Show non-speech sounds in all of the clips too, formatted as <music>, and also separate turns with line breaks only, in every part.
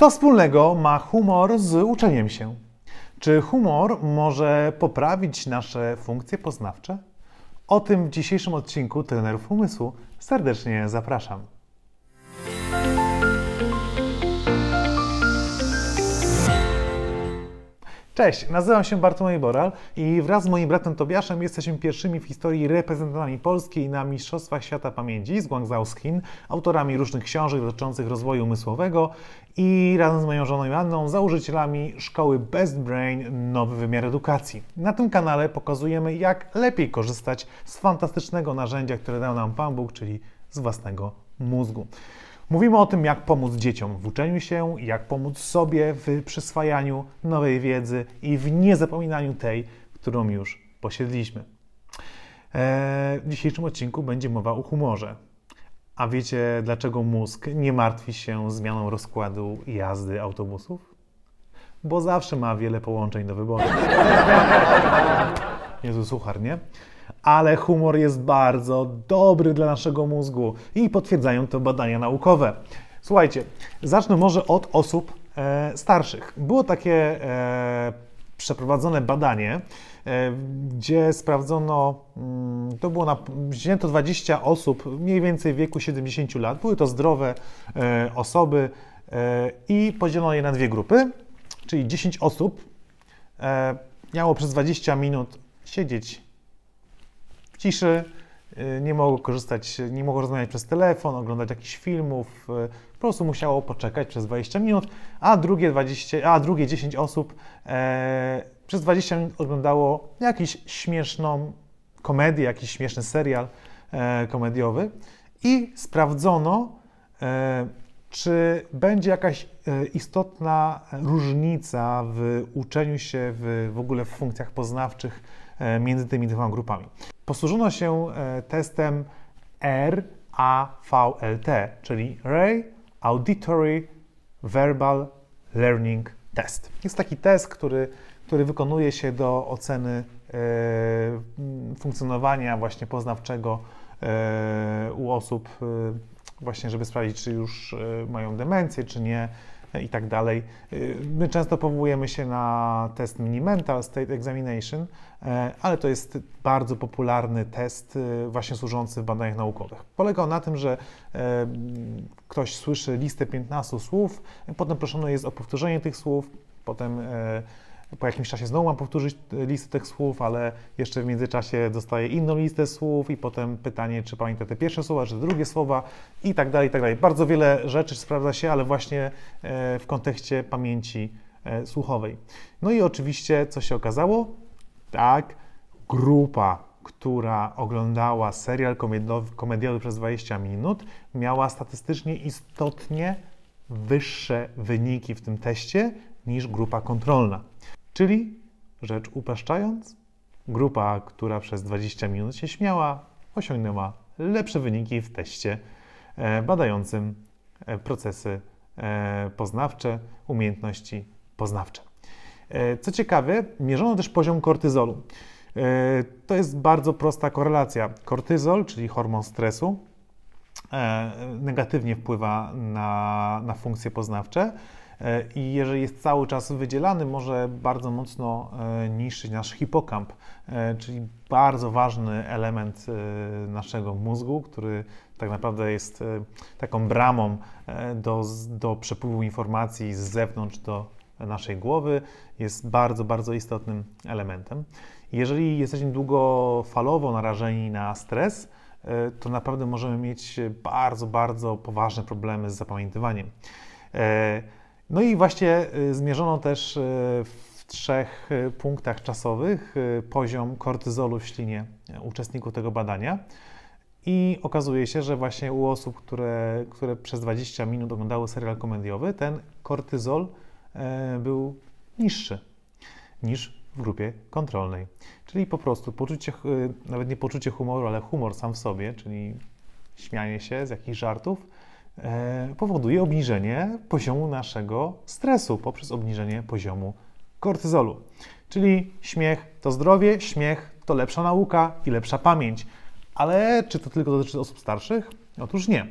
Co wspólnego ma humor z uczeniem się? Czy humor może poprawić nasze funkcje poznawcze? O tym w dzisiejszym odcinku Trenerów Umysłu serdecznie zapraszam. Cześć, nazywam się Bartłomiej Boral i wraz z moim bratem Tobiaszem jesteśmy pierwszymi w historii reprezentantami Polski na Mistrzostwach Świata Pamięci z Guangzhou z Chin, autorami różnych książek dotyczących rozwoju umysłowego i razem z moją żoną Joanną założycielami szkoły Best Brain Nowy Wymiar Edukacji. Na tym kanale pokazujemy, jak lepiej korzystać z fantastycznego narzędzia, które dał nam Pan Bóg, czyli z własnego mózgu. Mówimy o tym, jak pomóc dzieciom w uczeniu się, jak pomóc sobie w przyswajaniu nowej wiedzy i w niezapominaniu tej, którą już posiedliśmy. E, w dzisiejszym odcinku będzie mowa o humorze. A wiecie, dlaczego mózg nie martwi się zmianą rozkładu jazdy autobusów? Bo zawsze ma wiele połączeń do wyboru. <laughs> Jezu, suchar, nie? ale humor jest bardzo dobry dla naszego mózgu i potwierdzają to badania naukowe. Słuchajcie, zacznę może od osób e, starszych. Było takie e, przeprowadzone badanie, e, gdzie sprawdzono, mm, to było na, wzięto 20 osób mniej więcej w wieku 70 lat. Były to zdrowe e, osoby e, i podzielono je na dwie grupy, czyli 10 osób e, miało przez 20 minut siedzieć ciszy, y, nie mogło korzystać, nie mogło rozmawiać przez telefon, oglądać jakichś filmów, y, po prostu musiało poczekać przez 20 minut, a drugie, 20, a drugie 10 osób e, przez 20 minut oglądało jakiś śmieszną komedię, jakiś śmieszny serial e, komediowy i sprawdzono, e, czy będzie jakaś e, istotna różnica w uczeniu się w, w ogóle w funkcjach poznawczych e, między tymi dwoma grupami. Posłużono się e, testem RAVLT, czyli Ray Auditory Verbal Learning Test. Jest taki test, który, który wykonuje się do oceny e, funkcjonowania właśnie poznawczego e, u osób, właśnie żeby sprawdzić, czy już mają demencję, czy nie, i tak dalej. Y, my często powołujemy się na test mini mental State Examination, e, ale to jest bardzo popularny test y, właśnie służący w badaniach naukowych. Polega on na tym, że e, ktoś słyszy listę 15 słów, potem proszono jest o powtórzenie tych słów, potem e, po jakimś czasie znowu mam powtórzyć e, listę tych słów, ale jeszcze w międzyczasie dostaję inną listę słów i potem pytanie, czy pamięta te pierwsze słowa, czy drugie słowa i tak dalej, i tak dalej. Bardzo wiele rzeczy sprawdza się, ale właśnie e, w kontekście pamięci e, słuchowej. No i oczywiście, co się okazało? Tak, grupa która oglądała serial komedialny komediowy, przez 20 minut, miała statystycznie istotnie wyższe wyniki w tym teście niż grupa kontrolna. Czyli, rzecz upraszczając, grupa, która przez 20 minut się śmiała, osiągnęła lepsze wyniki w teście e, badającym e, procesy e, poznawcze, umiejętności poznawcze. Co ciekawe, mierzono też poziom kortyzolu. To jest bardzo prosta korelacja. Kortyzol, czyli hormon stresu, negatywnie wpływa na, na funkcje poznawcze. E, i jeżeli jest cały czas wydzielany, może bardzo mocno e, niszczyć nasz hipokamp, e, czyli bardzo ważny element naszego mózgu, który tak naprawdę jest taką bramą do, do przepływu informacji z zewnątrz do naszej głowy, jest bardzo, bardzo istotnym elementem. Jeżeli jesteśmy długofalowo narażeni na stres, to naprawdę możemy mieć bardzo, bardzo poważne problemy z zapamiętywaniem. No i właśnie y, zmierzono też y, w trzech y, punktach czasowych poziom kortyzolu w ślinie uczestników tego badania. I okazuje się, że właśnie u osób, które, które przez 20 minut oglądały serial komediowy, ten kortyzol był niższy niż w grupie kontrolnej. Czyli po prostu poczucie, nawet nie poczucie humoru, ale humor sam w sobie, czyli śmianie się z jakichś żartów, E, powoduje obniżenie poziomu naszego stresu poprzez obniżenie poziomu kortyzolu. Czyli śmiech to zdrowie, śmiech to lepsza nauka i lepsza pamięć. Ale czy to tylko dotyczy osób starszych? Otóż nie.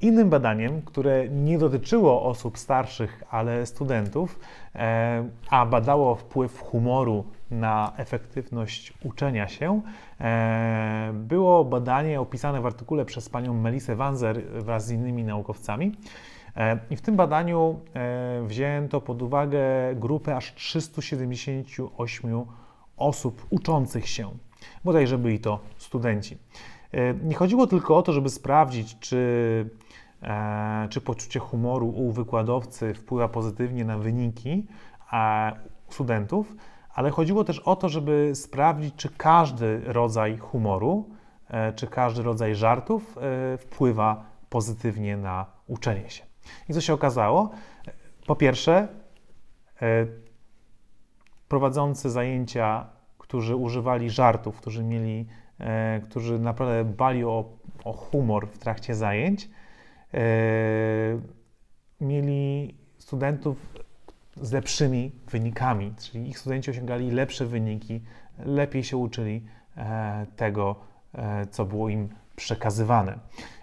Innym badaniem, które nie dotyczyło osób starszych, ale studentów, e, a badało wpływ humoru na efektywność uczenia się, e, było badanie opisane w artykule przez panią Melisę Wanzer wraz z innymi naukowcami. E, I w tym badaniu e, wzięto pod uwagę grupę aż 378 osób uczących się. Bodajże byli to studenci. Nie chodziło tylko o to, żeby sprawdzić, czy, czy poczucie humoru u wykładowcy wpływa pozytywnie na wyniki studentów, ale chodziło też o to, żeby sprawdzić, czy każdy rodzaj humoru, e, czy każdy rodzaj żartów e, wpływa pozytywnie na uczenie się. I co się okazało? E, po pierwsze, prowadzący zajęcia, którzy używali żartów, którzy mieli, którzy naprawdę bali o, o humor w trakcie zajęć, mieli studentów z lepszymi wynikami, czyli ich studenci osiągali lepsze wyniki, lepiej się uczyli e, tego, e, co było im przekazywane.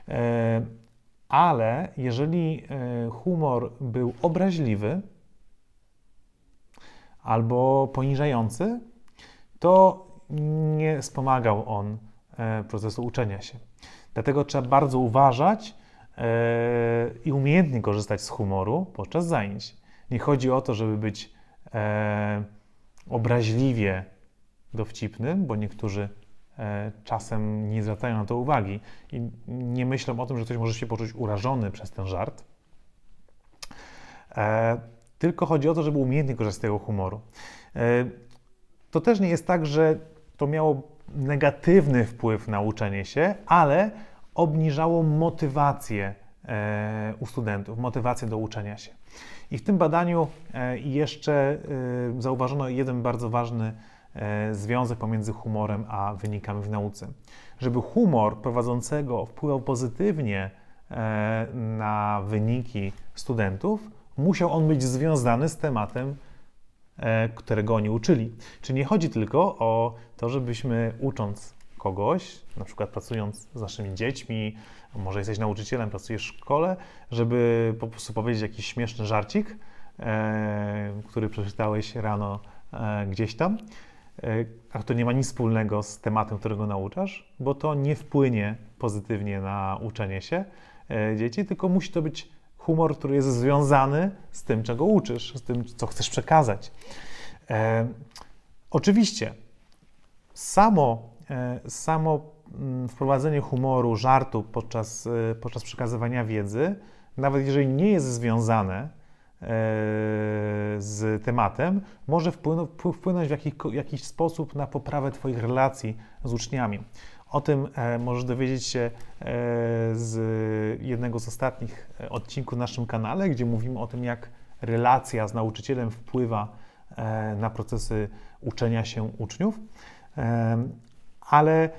E, ale jeżeli humor był obraźliwy albo poniżający, to nie wspomagał on procesu uczenia się. Dlatego trzeba bardzo uważać i umiejętnie korzystać z humoru podczas zajęć. Nie chodzi o to, żeby być e, obraźliwie dowcipnym, bo niektórzy e, czasem nie zwracają na to uwagi i nie myślą o tym, że ktoś może się poczuć urażony przez ten żart. E, tylko chodzi o to, żeby umiejętnie korzystać z tego humoru. E, to też nie jest tak, że to miało negatywny wpływ na uczenie się, ale obniżało motywację E, u studentów, motywację do uczenia się. I w tym badaniu e, jeszcze e, zauważono jeden bardzo ważny związek pomiędzy humorem a wynikami w nauce. Żeby humor prowadzącego wpływał pozytywnie na wyniki studentów, musiał on być związany z tematem, którego oni uczyli. Czy nie chodzi tylko o to, żebyśmy ucząc kogoś, na przykład pracując z naszymi dziećmi, może jesteś nauczycielem, pracujesz w szkole, żeby po prostu powiedzieć jakiś śmieszny żarcik, e, który przeczytałeś rano e, gdzieś tam, e, a to nie ma nic wspólnego z tematem, którego nauczasz, bo to nie wpłynie pozytywnie na uczenie się e, dzieci, tylko musi to być humor, który jest związany z tym, czego uczysz, z tym, co chcesz przekazać. E, oczywiście, samo E, samo mm, wprowadzenie humoru, żartu podczas, e, podczas przekazywania wiedzy, nawet jeżeli nie jest związane e, z tematem, może wpłynąć w jakiś, jakiś sposób na poprawę Twoich relacji z uczniami. O tym możesz dowiedzieć się z jednego z ostatnich odcinków na naszym kanale, gdzie mówimy o tym, jak relacja z nauczycielem wpływa na procesy uczenia się uczniów ale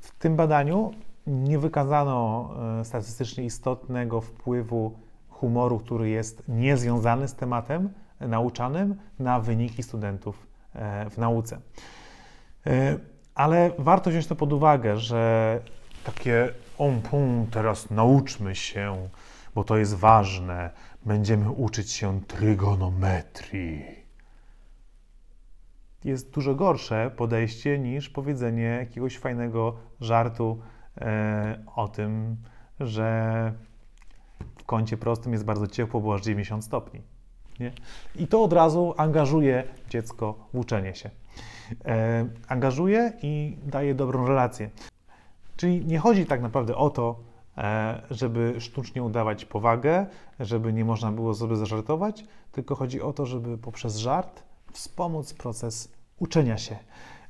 w tym badaniu nie wykazano e, statystycznie istotnego wpływu humoru, który jest niezwiązany z tematem nauczanym, na wyniki studentów e, w nauce. E, ale warto wziąć to pod uwagę, że takie on pum, teraz nauczmy się, bo to jest ważne, będziemy uczyć się trygonometrii jest dużo gorsze podejście niż powiedzenie jakiegoś fajnego żartu e, o tym, że w kącie prostym jest bardzo ciepło, bo aż 90 stopni. Nie? I to od razu angażuje dziecko w uczenie się. E, angażuje i daje dobrą relację. Czyli nie chodzi tak naprawdę o to, e, żeby sztucznie udawać powagę, żeby nie można było sobie zażartować, tylko chodzi o to, żeby poprzez żart wspomóc proces uczenia się.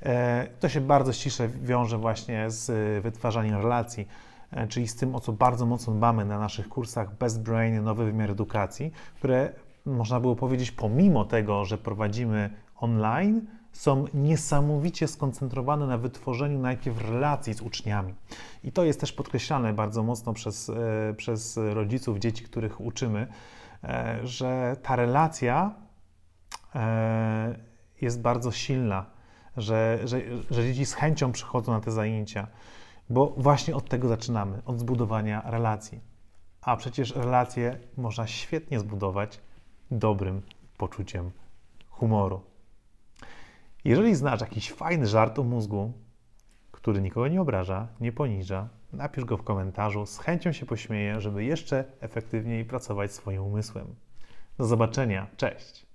E, to się bardzo ściśle wiąże właśnie z e, wytwarzaniem relacji, e, czyli z tym, o co bardzo mocno dbamy na naszych kursach Best Brain, Nowy Wymiar Edukacji, które można było powiedzieć, pomimo tego, że prowadzimy online, są niesamowicie skoncentrowane na wytworzeniu najpierw relacji z uczniami. I to jest też podkreślane bardzo mocno przez, przez rodziców dzieci, których uczymy, że ta relacja E, jest bardzo silna, że, że, że dzieci z chęcią przychodzą na te zajęcia, bo właśnie od tego zaczynamy, od zbudowania relacji. A przecież relacje można świetnie zbudować dobrym poczuciem humoru. Jeżeli znasz jakiś fajny żart o mózgu, który nikogo nie obraża, nie poniża, napisz go w komentarzu. Z chęcią się pośmieję, żeby jeszcze efektywniej pracować swoim umysłem. Do zobaczenia. Cześć.